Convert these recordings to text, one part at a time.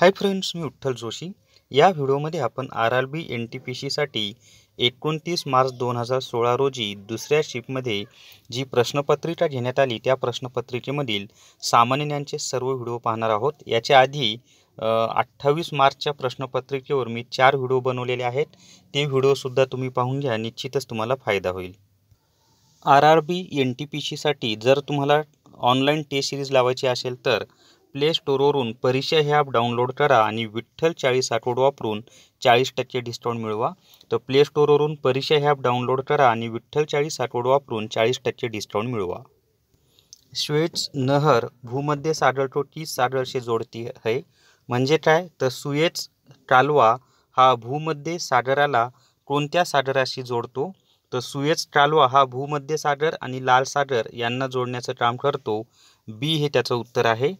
hi friends मी उठ्ठल जोशी या व्हिडिओमध्ये आपण R R B N T P सीसाठी एकोणतीस मार्च दोन हजार सोळा रोजी दुसऱ्या शिपमध्ये जी प्रश्नपत्रिका घेण्यात आली त्या प्रश्नपत्रिकेमधील सामान्यांचे सर्व व्हिडिओ पाहणार आहोत याच्या आधी अठ्ठावीस मार्चच्या प्रश्नपत्रिकेवर मी चार व्हिडिओ बनवलेले आहेत ते व्हिडिओसुद्धा तुम्ही पाहून घ्या निश्चितच तुम्हाला फायदा होईल R R B N T P सीसाठी जर तुम्हाला ऑनलाईन टेस्ट सिरीज लावायची असेल तर प्ले स्टोरवरून परिचय हे ॲप डाउनलोड करा आणि विठ्ठल चाळीस आठवड वापरून चाळीस टक्के डिस्काउंट मिळवा तर प्ले स्टोरवरून परिचय हे ॲप डाउनलोड करा आणि विठ्ठल चाळीस आठवड वापरून चाळीस टक्के डिस्काउंट मिळवा स्वेट्स नहर भूमध्य तीस सागरशी जोडती आहे म्हणजे काय तर सुएट्स कालवा हा भूमध्य सागराला कोणत्या सागराशी जोडतो तर सुएज कालवा हा भूमध्य सागर आणि लाल सागर यांना जोडण्याचं काम करतो बी हे त्याचं उत्तर आहे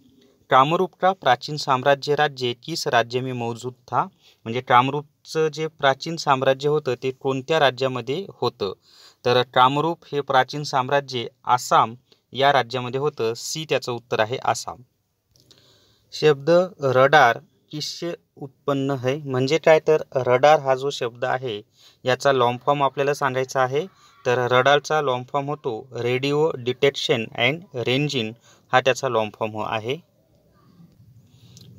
कामरूप का प्राचीन साम्राज्य राज्य किस राज्य में मौजूद था म्हणजे कामरूपचं जे प्राचीन साम्राज्य होतं ते कोणत्या राज्यामध्ये होतं तर कामरूप हे प्राचीन साम्राज्य आसाम या राज्यामध्ये होतं सी त्याचं उत्तर आहे आसाम शब्द रडार किस्से उत्पन्न है म्हणजे काय तर रडार हा जो शब्द आहे याचा लॉन्ग आपल्याला सांगायचा आहे तर रडारचा लॉन्ग होतो रेडिओ डिटेक्शन अँड रेंजिन हा त्याचा लॉन्ग आहे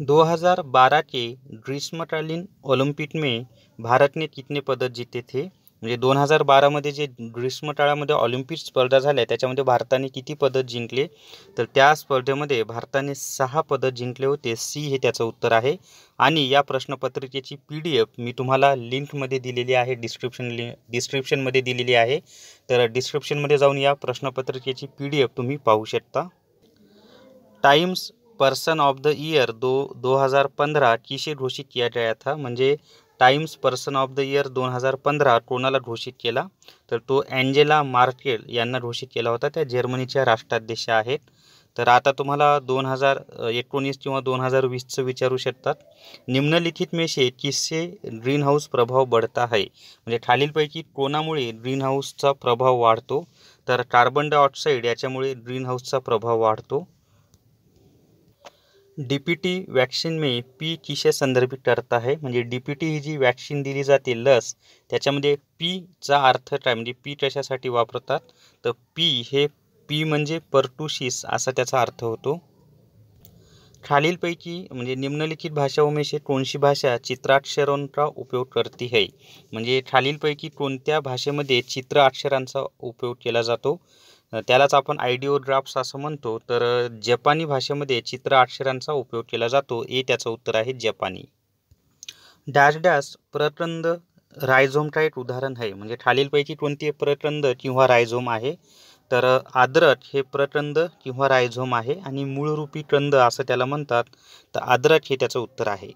दो हज़ार बारह के ग्रीष्मकालीन ओलंपिक में भारतने कितने पदक जीते थे म्हणजे दोन हजार बारामध्ये जे ग्रीष्मकाळामध्ये ऑलिम्पिक स्पर्धा झाल्या त्याच्यामध्ये भारताने किती पदक जिंकले तर त्या स्पर्धेमध्ये भारताने सहा पदक जिंकले होते सी हे त्याचं उत्तर आहे आणि या प्रश्नपत्रिकेची पी डी एफ मी तुम्हाला लिंकमध्ये दिलेली आहे डिस्क्रिप्शन लि डिस्क्रिप्शनमध्ये दिलेली आहे तर डिस्क्रिप्शनमध्ये जाऊन या प्रश्नपत्रिकेची पी डी एफ तुम्ही पाहू शकता Times person of the year दो दो हज़ार पंद्रह किसे घोषित किया गया था म्हणजे Times person of the year दोन हजार पंधरा कोणाला घोषित केला तर तो अँजेला मार्केल यांना घोषित केला होता त्या जर्मनीच्या राष्ट्राध्यक्ष आहेत तर आता तुम्हाला दोन हजार एकोणीस किंवा दोन हजार वीसचं विचारू शकतात निम्नलिखित मेशे किस्से ग्रीनहाऊस प्रभाव बढता आहे म्हणजे खालीलपैकी कोणामुळे ग्रीनहाऊसचा प्रभाव वाढतो तर कार्बन डायऑक्साईड याच्यामुळे ग्रीनहाऊसचा प्रभाव वाढतो डी पी टी वॅक्सिन में पी किशे संदर्भित करत आहे म्हणजे डी पी टी ही जी वॅक्सिन दिली जाते लस त्याच्यामध्ये पीचा अर्थ काय म्हणजे पी कशासाठी वापरतात तर पी हे पी म्हणजे पर्टुशिस असा त्याचा अर्थ होतो खालीलपैकी म्हणजे निम्नलिखित भाषा उमेशे कोणशी भाषा चित्राक्षरांचा उपयोग करते है म्हणजे खालीलपैकी कोणत्या भाषेमध्ये चित्र अक्षरांचा उपयोग केला जातो त्यालाच आपण आयडिओग्राफ्स असं म्हणतो तर जपानी भाषेमध्ये चित्र अक्षरांचा उपयोग केला जातो ए त्याचं उत्तर आहे जपानी डॅश डॅश प्रतंद रायझोमचा एक उदाहरण आहे म्हणजे खालीलपैकी कोणती प्रतंद किंवा रायझोम आहे तर आद्रक हे प्रतंद किंवा रायझोम आहे आणि मूळरूपी कंद असं त्याला म्हणतात तर आद्रक हे त्याचं उत्तर आहे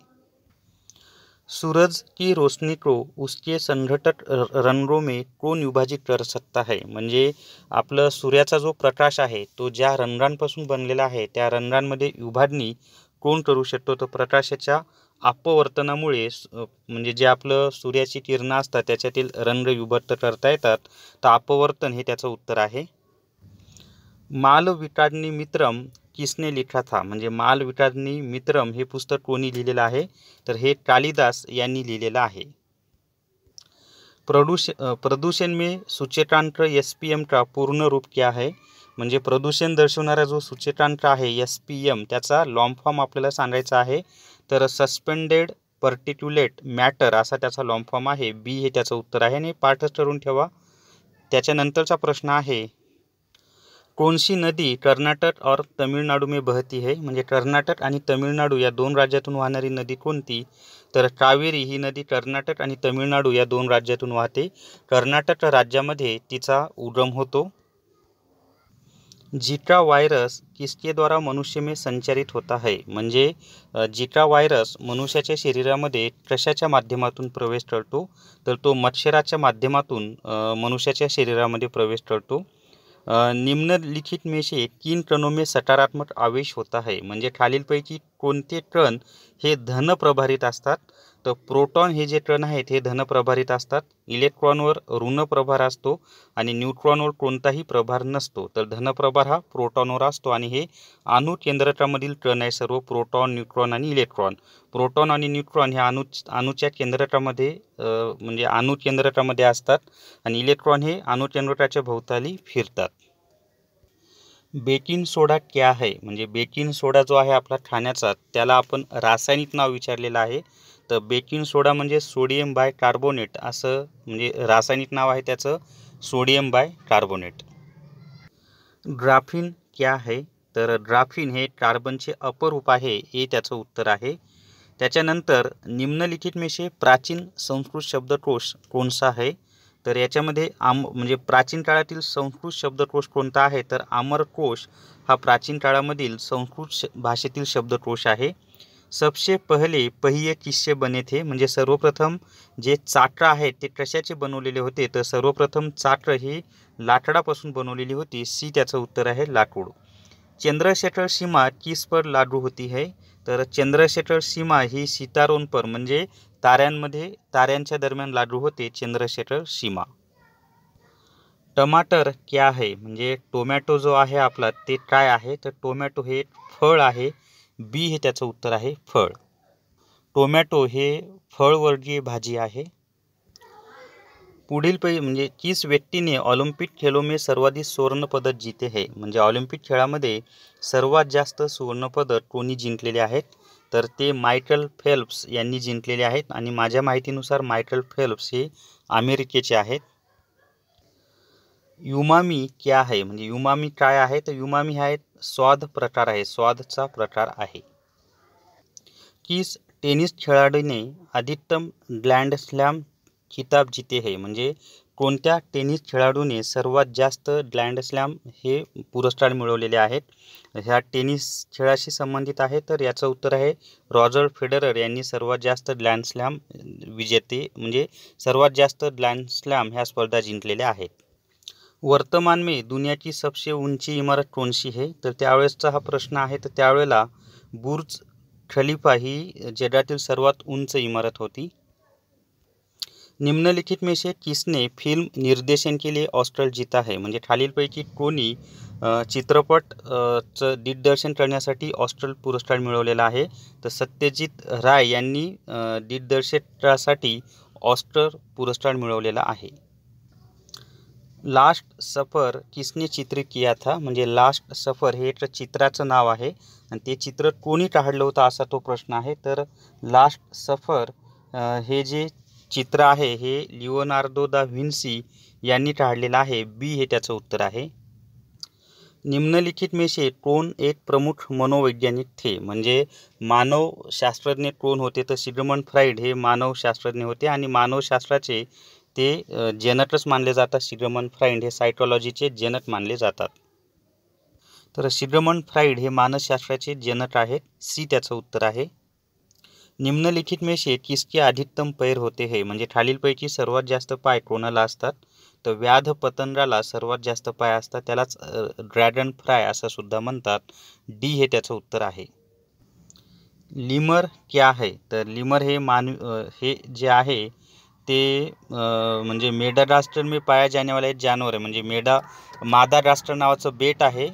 सूरज की रोशनी को उसके संघटक रनरों में कोण विभाजित कर सकता है म्हणजे आपलं सूर्याचा जो प्रकाश आहे तो ज्या रंध्रांपासून बनलेला आहे त्या रंध्रांमध्ये विभागणी कोण करू शकतो तर प्रकाशाच्या अपवर्तनामुळे म्हणजे जे आपलं सूर्याची किरणं असतात त्याच्यातील रंग विभक्त करता येतात तर अपवर्तन हे त्याचं उत्तर आहे मित्रम किसने लिखा था म्हणजे माल विकारणी मित्रम हे पुस्तक कोणी लिहिलेलं आहे तर हे कालिदास यांनी लिहिलेलं आहे प्रदूष प्रदूषण में सूचकांक एस पी एम का पूर्ण रूप क्या आहे म्हणजे प्रदूषण दर्शवणारा जो सूचकांक आहे एस पी एम त्याचा लॉन्ग फॉर्म आपल्याला सांगायचा आहे तर सस्पेंडेड पर्टिक्युलेट मॅटर असा त्याचा लॉन्ग फॉर्म आहे बी हे त्याचं उत्तर आहे आणि पाठच ठरून ठेवा त्याच्यानंतरचा प्रश्न आहे कौन नदी कर्नाटक और तमिळनाडू में बहती है म्हणजे कर्नाटक आणि तमिळनाडू या दोन राज्यातून वाहणारी नदी कोणती तर कावेरी ही नदी कर्नाटक आणि तमिळनाडू या दोन राज्यातून वाहते कर्नाटक राज्यामध्ये तिचा उगम होतो जिका वायरस किसके द्वारा मनुष्य में संचारित होता है म्हणजे जिका वायरस मनुष्याच्या शरीरामध्ये कशाच्या माध्यमातून प्रवेश करतो तर तो मच्छराच्या माध्यमातून मनुष्याच्या शरीरामध्ये प्रवेश करतो निम्नलिखित में से किन कणों में सकारात्मक आवेश होता है म्हणजे खालीलपैकी कोणते कण हे धन प्रभारित असतात तर प्रोटॉन हे जे कण आहेत हे धन प्रभारित असतात इलेक्ट्रॉनवर ऋण प्रभार असतो आणि न्यूट्रॉनवर कोणताही प्रभार नसतो तर धनप्रभार हा प्रोटॉनवर असतो आणि हे अणुकेंद्रकामधील कण आहे सर्व प्रोटॉन न्यूट्रॉन आणि इलेक्ट्रॉन प्रोटॉन आणि न्यूट्रॉन हे अणु अणुच्या केंद्रकामध्ये म्हणजे अणुकेंद्रकामध्ये असतात आणि इलेक्ट्रॉन हे अणुकेंद्रकाच्या भोवताली फिरतात बेकिंग सोडा क्या है म्हणजे बेकिंग सोडा जो आहे आपला खाण्याचा त्याला आपण रासायनिक नाव विचारलेलं आहे तर बेकिंग सोडा म्हणजे सोडियम बाय कार्बोनेट असं म्हणजे रासायनिक नाव आहे त्याचं सोडियम बाय कार्बोनेट ग्राफिन क्या है तर ग्राफिन हे कार्बनचे अपरूप आहे हे त्याचं उत्तर आहे त्याच्यानंतर निम्नलिखित में प्राचीन संस्कृत शब्दकोश कोणसा आहे तर याच्यामध्ये आम म्हणजे प्राचीन काळातील संस्कृत शब्दकोश कोणता आहे तर आमरकोश हा प्राचीन काळामधील संस्कृत श भाषेतील शब्दकोश आहे सबसे पहिले पहिये किस्से बने थे म्हणजे सर्वप्रथम जे चाट आहेत ते कशाचे बनवलेले होते तर सर्वप्रथम चाटं ही लाकडापासून बनवलेली होती सी त्याचं उत्तर आहे लाकूड चंद्रशेखर सीमा किस पर लागू होती है तर चंद्रशेखर सीमा ही सितारोनपर म्हणजे ताऱ्यांमध्ये ताऱ्यांच्या दरम्यान लागू होते चंद्रशेखर सीमा टमाटर क्या आहे म्हणजे टोमॅटो जो आहे आपला ते काय आहे तर टोमॅटो हे फळ आहे बी हे त्याचं उत्तर आहे फळ टोमॅटो हे फळवर्गीय भाजी आहे पुढील पै म्हणजे किस व्यक्तीने ऑलिम्पिक खेळोमे सर्वाधिक सुवर्णपदक जिते आहे म्हणजे ऑलिम्पिक खेळामध्ये सर्वात जास्त सुवर्णपदक कोणी जिंकलेले आहेत तर ते मायकल फेल्प्स यांनी जिंकलेले आहेत आणि माझ्या माहितीनुसार मायकल फेल्प्स हे अमेरिकेचे आहेत युमामी क्या आहे म्हणजे युमामी काय आहे तर युमामी हा एक स्वाद प्रकार आहे स्वादचा प्रकार आहे किस टेनिस खेळाडूने अधिकतम ग्लँड स्लॅम खिताब जिते है म्हणजे कोणत्या टेनिस खेळाडूने सर्वात जास्त ग्लँडस्लॅम हे पुरस्कार मिळवलेले आहेत ह्या टेनिस खेळाशी संबंधित आहे तर याचं उत्तर आहे रॉजर फेडरर यांनी सर्वात जास्त ग्लँडस्लॅम विजेते म्हणजे सर्वात जास्त ग्लँडस्लॅम ह्या स्पर्धा जिंकलेल्या आहेत वर्तमान में दुनिया की सबसे ऊंची इमारत कोणशी आहे तर त्यावेळेसचा हा प्रश्न आहे तर त्यावेळेला बुर्ज खलिफा ही जगातील सर्वात उंच इमारत होती निम्नलिखित में से किसने फिल्म निर्देशन के लिए ऑस्ट्रल जीता है म्हणजे खालीलपैकी कोणी चित्रपट चं दिग्दर्शन करण्यासाठी ऑस्ट्रल पुरस्कार मिळवलेला आहे तर सत्यजित राय यांनी दिग्दर्शकासाठी ऑस्ट्रल पुरस्कार मिळवलेला आहे लास्ट सफर किसने चित्रित किया था म्हणजे लास्ट सफर हे चित्राचं नाव आहे आणि ते चित्र कोणी काढलं होतं असा तो प्रश्न आहे तर लास्ट सफर हे जे चित्र आहे हे लिओनार्दो दा व्हिन्सी यांनी टाळलेलं आहे बी हे त्याचं उत्तर आहे निम्नलिखित मेसे कोण एक प्रमुख मनोवैज्ञानिक थे म्हणजे मानवशास्त्रज्ञ कोण होते तर सिग्रमन फ्राईड हे मानवशास्त्रज्ञ होते आणि मानवशास्त्राचे ते जनकच मानले जातात सिग्रमन फ्राईड हे सायकोलॉजीचे जनक मानले जातात तर सिग्रमन फ्राईड हे मानसशास्त्राचे जनक आहेत सी त्याचं उत्तर आहे निम्नलिखित में से किसके अधिकतम पैर होते हे म्हणजे खालीलपैकी सर्वात जास्त पाय कोणाला असतात तर व्याध पतनराला सर्वात जास्त पाय असतात त्यालाच ड्रॅगन फ्राय असं सुद्धा म्हणतात डी हे त्याचं उत्तर आहे लिमर क्या है तर लिमर हे मान हे जे आहे ते म्हणजे राष्ट्र मी पाया जाण्यावाला एक जानवर आहे म्हणजे मेडा राष्ट्र नावाचं बेट आहे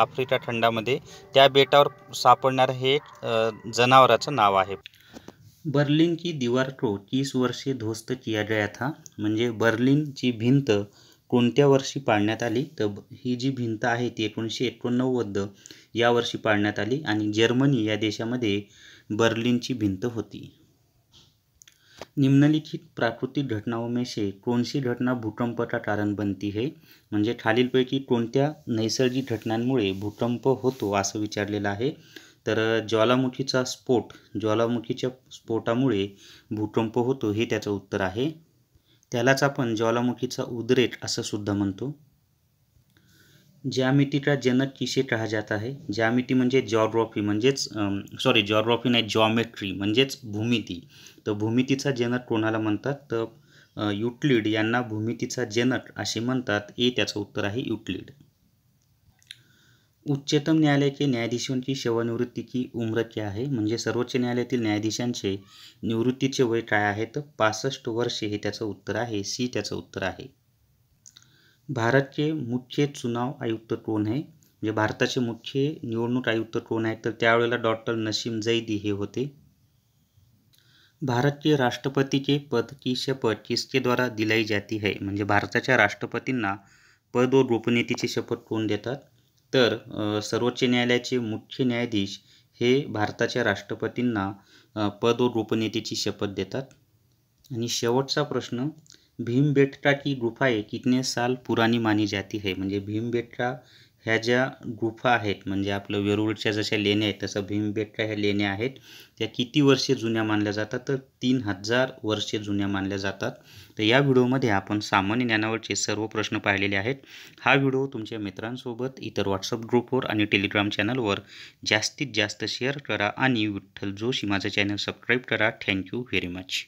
आफ्रिका खंडामध्ये त्या बेटावर सापडणारं हे जनावराचं नाव आहे बर्लिन की को तीस वर्षे ध्वस्त किया गया था म्हणजे बर्लिनची भिंत कोणत्या वर्षी पाळण्यात आली तर ही जी भिंत आहे ती एकोणीसशे एकोणनव्वद या वर्षी पाडण्यात आली आणि जर्मनी या देशामध्ये बर्लिनची भिंत होती निम्नलिखित प्राकृतिक घटनाओं में से घटना भूकंपाचा कारण बनती है म्हणजे खालीलपैकी कोणत्या नैसर्गिक घटनांमुळे भूकंप होतो असं विचारलेलं आहे तर ज्वालामुखीचा स्फोट ज्वालामुखीच्या स्फोटामुळे भूकंप होतो हे त्याचं उत्तर आहे त्यालाच आपण ज्वालामुखीचा उद्रेक असं सुद्धा म्हणतो ज्यामितीचा जनक किसे कहा जात आहे ज्यामिती म्हणजे जॉग्रॉफी म्हणजेच सॉरी जॉग्रॉफी नाही जॉमेट्री म्हणजेच भूमिती तर भूमितीचा जनक कोणाला म्हणतात तर युटलीड यांना भूमितीचा जनक असे म्हणतात ए त्याचं उत्तर आहे युटलीड उच्चतम न्यायालयाचे न्यायाधीशांची सेवानिवृत्तीची उम्र क्या आहे म्हणजे सर्वोच्च न्यायालयातील न्यायाधीशांचे निवृत्तीचे वय काय आहे तर पासष्ट वर्षे हे त्याचं उत्तर आहे सी त्याचं उत्तर आहे भारतचे मुख्य चुनाव आयुक्त कोण आहे म्हणजे भारताचे मुख्य निवडणूक आयुक्त कोण आहेत तर त्यावेळेला डॉक्टर नसीम जैदी हे होते भारतीय राष्ट्रपतीचे पद की शपथ किसके द्वारा दिलाई जाती है म्हणजे भारताच्या राष्ट्रपतींना पद व गोपनीयतेची शपथ कोण देतात तर सर्वोच्च न्यायालयाचे मुख्य न्यायाधीश हे भारताच्या राष्ट्रपतींना पद व गोपनीयतेची शपथ देतात आणि शेवटचा प्रश्न भीम गुफा की आहे कितने साल पुरानी मानी जाती है म्हणजे भीमबेटका ह्या ज्या गुफा आहेत म्हणजे आपलं वेरूळच्या जशा लेण्या आहेत तसं भीमबेटका ह्या लेण्या आहेत त्या किती वर्षे जुन्या मानल्या जातात तर तीन हजार वर्षे जुन्या मानल्या जातात तर या व्हिडिओमध्ये आपण सामान्य ज्ञानावरचे सर्व प्रश्न पाहिलेले आहेत हा व्हिडिओ तुमच्या मित्रांसोबत इतर व्हॉट्सअप ग्रुपवर आणि टेलिग्राम चॅनलवर जास्तीत जास्त शेअर करा आणि विठ्ठल जोशी माझं चॅनल सबस्क्राईब करा थँक्यू व्हेरी मच